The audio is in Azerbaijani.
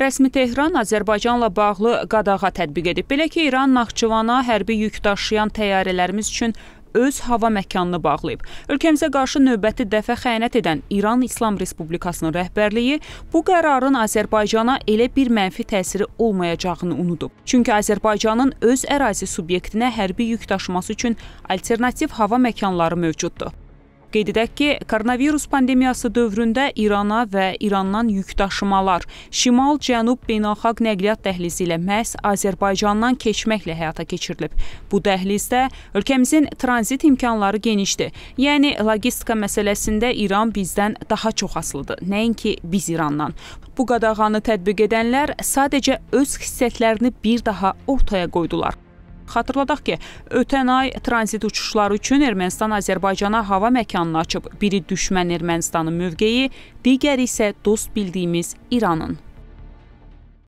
Rəsmi Tehran Azərbaycanla bağlı qadağa tətbiq edib. Belə ki, İran Naxçıvana hərbi yük daşıyan təyyarələrimiz üçün öz hava məkanını bağlayıb. Ölkəmizə qarşı növbəti dəfə xəyanət edən İran İslam Respublikasının rəhbərliyi bu qərarın Azərbaycana elə bir mənfi təsiri olmayacağını unudub. Çünki Azərbaycanın öz ərazi subyektinə hərbi yük daşıması üçün alternativ hava məkanları mövcuddur. Qeyd edək ki, koronavirus pandemiyası dövründə İrana və İrandan yük daşımalar şimal-cənub beynəlxalq nəqliyyat dəhlizi ilə məhz Azərbaycandan keçməklə həyata keçirilib. Bu dəhlizdə ölkəmizin tranzit imkanları genişdir. Yəni logistika məsələsində İran bizdən daha çox asılıdır, nəinki biz İrandan. Bu qadağanı tətbiq edənlər sadəcə öz xissiyyətlərini bir daha ortaya qoydular. Xatırladaq ki, ötən ay tranzit uçuşları üçün Ermənistan Azərbaycana hava məkanını açıb. Biri düşmən Ermənistanın mövqeyi, digəri isə dost bildiyimiz İranın.